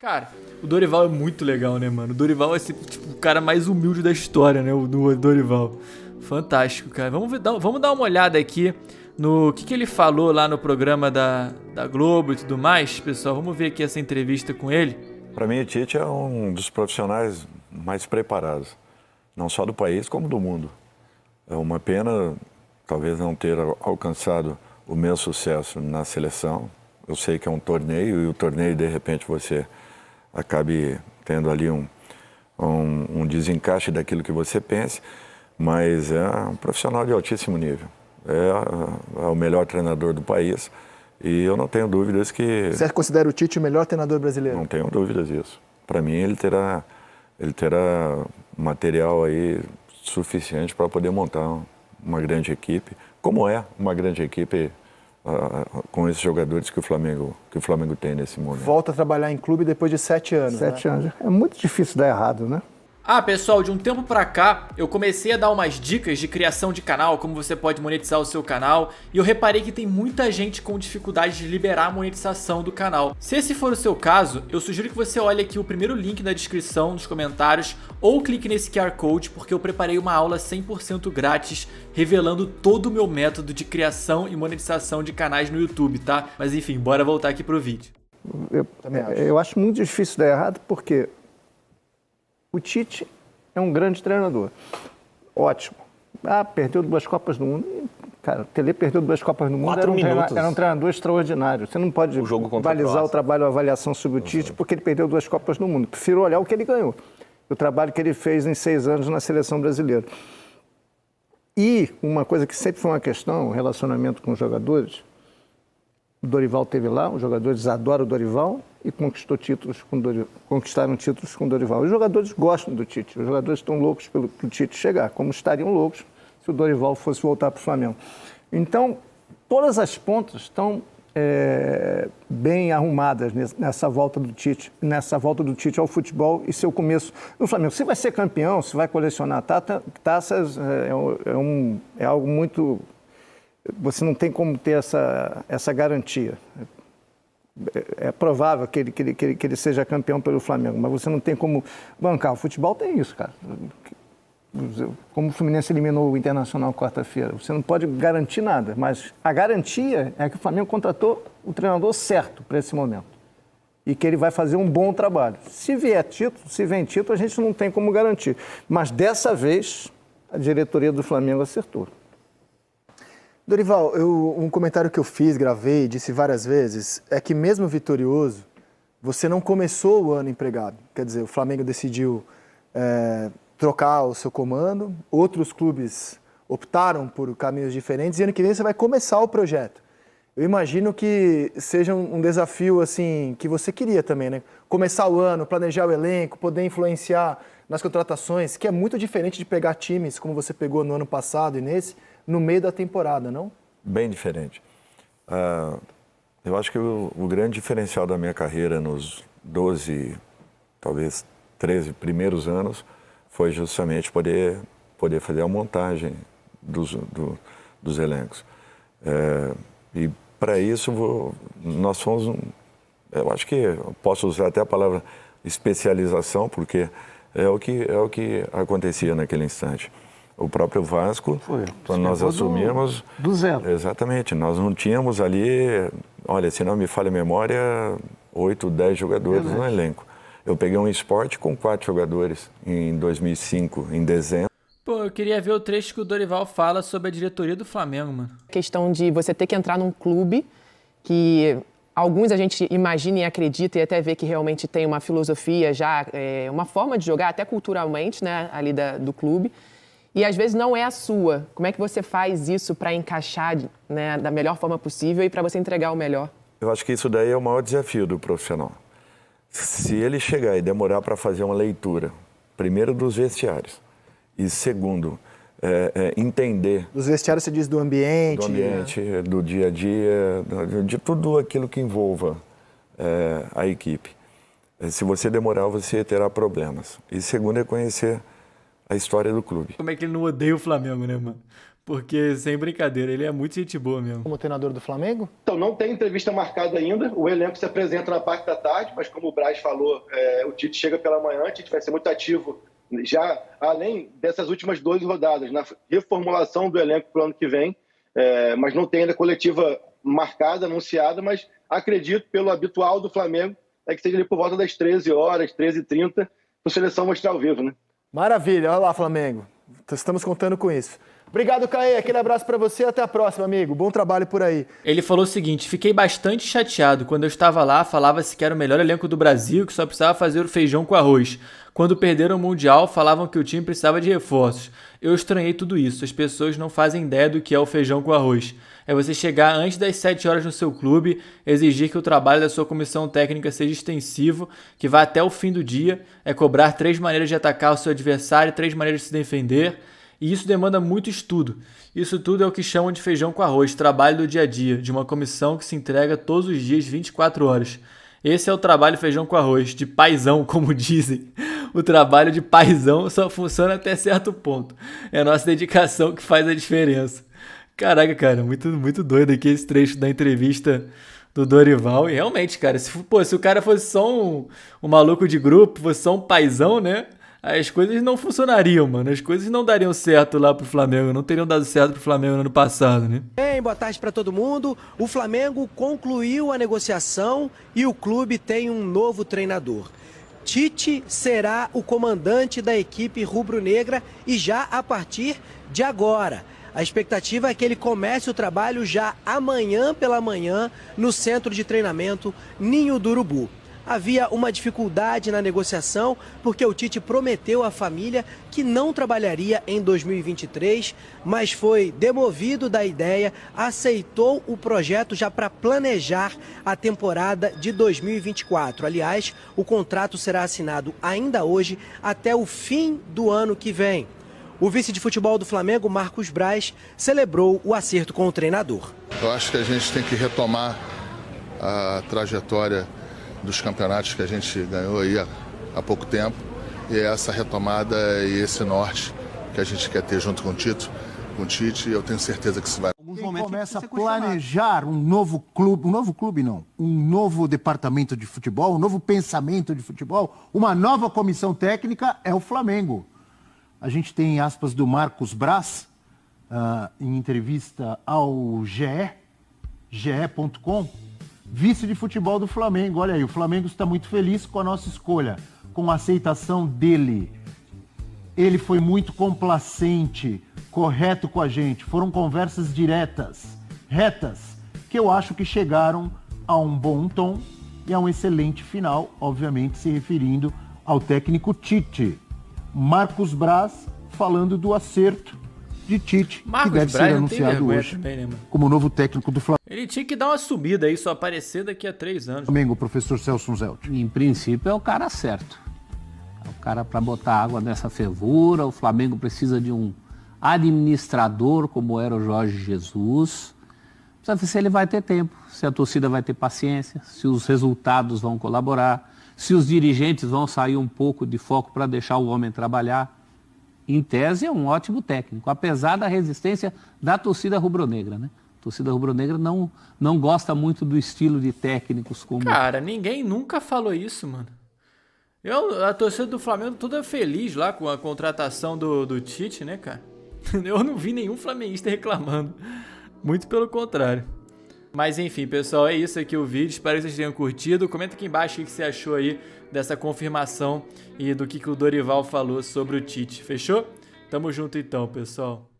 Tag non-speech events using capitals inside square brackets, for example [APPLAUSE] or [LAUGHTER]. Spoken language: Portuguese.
Cara, o Dorival é muito legal, né, mano? O Dorival é sempre, tipo, tipo, o cara mais humilde da história, né? O Dorival. Fantástico, cara. Vamos, ver, vamos dar uma olhada aqui no que, que ele falou lá no programa da, da Globo e tudo mais, pessoal. Vamos ver aqui essa entrevista com ele. Para mim, o Tite é um dos profissionais mais preparados, não só do país, como do mundo. É uma pena, talvez, não ter alcançado o meu sucesso na seleção. Eu sei que é um torneio e o torneio, de repente, você acabe tendo ali um, um, um desencaixe daquilo que você pensa, mas é um profissional de altíssimo nível. É, é, o melhor treinador do país e eu não tenho dúvidas que... Você considera o Tite o melhor treinador brasileiro? Não tenho dúvidas disso. Para mim, ele terá, ele terá material aí suficiente para poder montar uma grande equipe, como é uma grande equipe com esses jogadores que o Flamengo que o Flamengo tem nesse momento. Volta a trabalhar em clube depois de sete anos. Sete né? anos. É muito difícil dar errado, né? Ah, pessoal, de um tempo pra cá eu comecei a dar umas dicas de criação de canal, como você pode monetizar o seu canal, e eu reparei que tem muita gente com dificuldade de liberar a monetização do canal. Se esse for o seu caso, eu sugiro que você olhe aqui o primeiro link na descrição, nos comentários, ou clique nesse QR Code, porque eu preparei uma aula 100% grátis revelando todo o meu método de criação e monetização de canais no YouTube, tá? Mas enfim, bora voltar aqui pro vídeo. Eu, é, eu acho muito difícil dar errado, porque o Tite é um grande treinador. Ótimo. Ah, perdeu duas Copas do Mundo. Cara, o Tele perdeu duas Copas do Mundo. era um, minutos. era um treinador extraordinário. Você não pode o jogo balizar o, trabalho, a avaliação sobre o Tite, porque ele perdeu duas Copas do Mundo. Prefiro olhar o que ele ganhou. O trabalho que ele fez em seis anos na seleção brasileira. E uma coisa que sempre foi uma questão, relacionamento com os jogadores. O Dorival teve lá, os jogadores adoram o Dorival, e conquistou títulos com Dorival, conquistaram títulos com Dorival. Os jogadores gostam do Tite, os jogadores estão loucos pelo Tite chegar, como estariam loucos se o Dorival fosse voltar para o Flamengo. Então, todas as pontas estão é, bem arrumadas nessa volta do Tite, nessa volta do Tite ao futebol e seu começo no Flamengo. Se vai ser campeão, se vai colecionar tata, taças, é, é, é, um, é algo muito você não tem como ter essa, essa garantia. É, é provável que ele, que, ele, que, ele, que ele seja campeão pelo Flamengo, mas você não tem como bancar. O futebol tem isso, cara. Como o Fluminense eliminou o Internacional quarta-feira, você não pode garantir nada, mas a garantia é que o Flamengo contratou o treinador certo para esse momento e que ele vai fazer um bom trabalho. Se vier título, se vem título, a gente não tem como garantir. Mas dessa vez, a diretoria do Flamengo acertou. Dorival, eu, um comentário que eu fiz, gravei, disse várias vezes, é que mesmo vitorioso, você não começou o ano empregado. Quer dizer, o Flamengo decidiu é, trocar o seu comando, outros clubes optaram por caminhos diferentes e ano que vem você vai começar o projeto. Eu imagino que seja um desafio assim que você queria também, né? Começar o ano, planejar o elenco, poder influenciar nas contratações, que é muito diferente de pegar times como você pegou no ano passado e nesse, no meio da temporada, não? Bem diferente. Uh, eu acho que o, o grande diferencial da minha carreira nos 12, talvez 13 primeiros anos foi justamente poder, poder fazer a montagem dos, do, dos elencos. É, e para isso vou, nós fomos, um, eu acho que posso usar até a palavra especialização, porque é o que, é o que acontecia naquele instante o próprio Vasco, quando nós assumimos. Do, do, zero. Exatamente. Nós não tínhamos ali, olha, se não me falha a memória, oito, dez jogadores no elenco. Eu peguei um esporte com quatro jogadores em 2005, em dezembro. Pô, eu queria ver o trecho que o Dorival fala sobre a diretoria do Flamengo, mano. A questão de você ter que entrar num clube que alguns a gente imagina e acredita e até vê que realmente tem uma filosofia já, é, uma forma de jogar, até culturalmente, né, ali da, do clube e às vezes não é a sua. Como é que você faz isso para encaixar né, da melhor forma possível e para você entregar o melhor? Eu acho que isso daí é o maior desafio do profissional. Se ele chegar e demorar para fazer uma leitura, primeiro dos vestiários e segundo é, é, entender. Dos vestiários você diz do ambiente. Do ambiente, né? do dia a dia, de tudo aquilo que envolva é, a equipe. É, se você demorar, você terá problemas. E segundo é conhecer a história do clube. Como é que ele não odeia o Flamengo, né, mano? Porque, sem brincadeira, ele é muito gente boa mesmo. Como treinador do Flamengo? Então, não tem entrevista marcada ainda. O elenco se apresenta na parte da tarde, mas como o Braz falou, é, o Tite chega pela manhã, a gente vai ser muito ativo já, além dessas últimas duas rodadas, na reformulação do elenco para o ano que vem. É, mas não tem ainda coletiva marcada, anunciada, mas acredito, pelo habitual do Flamengo, é que seja ali por volta das 13 horas, 13h30, para a seleção mostrar ao vivo, né? Maravilha, olha lá, Flamengo. Estamos contando com isso. Obrigado, Caê. Aquele abraço para você. Até a próxima, amigo. Bom trabalho por aí. Ele falou o seguinte: fiquei bastante chateado. Quando eu estava lá, falava-se que era o melhor elenco do Brasil, que só precisava fazer o feijão com arroz. Quando perderam o Mundial, falavam que o time precisava de reforços. Eu estranhei tudo isso. As pessoas não fazem ideia do que é o feijão com arroz é você chegar antes das 7 horas no seu clube, exigir que o trabalho da sua comissão técnica seja extensivo, que vá até o fim do dia, é cobrar três maneiras de atacar o seu adversário, três maneiras de se defender. E isso demanda muito estudo. Isso tudo é o que chamam de feijão com arroz, trabalho do dia a dia, de uma comissão que se entrega todos os dias 24 horas. Esse é o trabalho feijão com arroz, de paisão, [LAUGHS] como dizem. O trabalho de paisão só funciona até certo ponto. É a nossa dedicação que faz a diferença. Caraca, cara, muito, muito doido aqui esse trecho da entrevista do Dorival. E realmente, cara, se, pô, se o cara fosse só um, um maluco de grupo, fosse só um paizão, né? As coisas não funcionariam, mano. As coisas não dariam certo lá pro Flamengo. Não teriam dado certo pro Flamengo no ano passado, né? Bem, boa tarde para todo mundo. O Flamengo concluiu a negociação e o clube tem um novo treinador. Tite será o comandante da equipe rubro-negra e já a partir de agora. A expectativa é que ele comece o trabalho já amanhã pela manhã no centro de treinamento Ninho do Urubu. Havia uma dificuldade na negociação porque o Tite prometeu à família que não trabalharia em 2023, mas foi demovido da ideia, aceitou o projeto já para planejar a temporada de 2024. Aliás, o contrato será assinado ainda hoje até o fim do ano que vem. O vice de futebol do Flamengo, Marcos Braz, celebrou o acerto com o treinador. Eu acho que a gente tem que retomar a trajetória dos campeonatos que a gente ganhou aí há, pouco tempo. E é essa retomada e esse norte que a gente quer ter junto com o Tito, com o Tite, eu tenho certeza que isso vai. Quem começa a planejar um novo clube, um novo clube não, um novo departamento de futebol, um novo pensamento de futebol, uma nova comissão técnica é o Flamengo. A gente tem aspas do Marcos Braz, uh, em entrevista ao GE, ge.com, vice de futebol do Flamengo. Olha aí, o Flamengo está muito feliz com a nossa escolha, com a aceitação dele. Ele foi muito complacente, correto com a gente. Foram conversas diretas, retas, que eu acho que chegaram a um bom tom e a um excelente final, obviamente se referindo ao técnico Tite. Marcos Braz falando do acerto de Tite, Marcos que deve Braz ser anunciado hoje também, né, como novo técnico do Flamengo. Ele tinha que dar uma subida aí, só aparecer daqui a três anos. Flamengo, professor Celso Zelt. Em princípio é o cara certo. É o cara para botar água nessa fervura. O Flamengo precisa de um administrador como era o Jorge Jesus. Precisa ver se ele vai ter tempo, se a torcida vai ter paciência, se os resultados vão colaborar se os dirigentes vão sair um pouco de foco para deixar o homem trabalhar. Em tese, é um ótimo técnico, apesar da resistência da torcida rubro-negra, né? A torcida rubro-negra não, não gosta muito do estilo de técnicos como. Cara, ninguém nunca falou isso, mano. Eu, a torcida do Flamengo toda feliz lá com a contratação do, do Tite, né, cara? [LAUGHS] Eu não vi nenhum flamenguista reclamando. Muito pelo contrário. Mas enfim, pessoal, é isso aqui o vídeo. Espero que vocês tenham curtido. Comenta aqui embaixo o que você achou aí dessa confirmação e do que, que o Dorival falou sobre o Tite. Fechou? Tamo junto então, pessoal.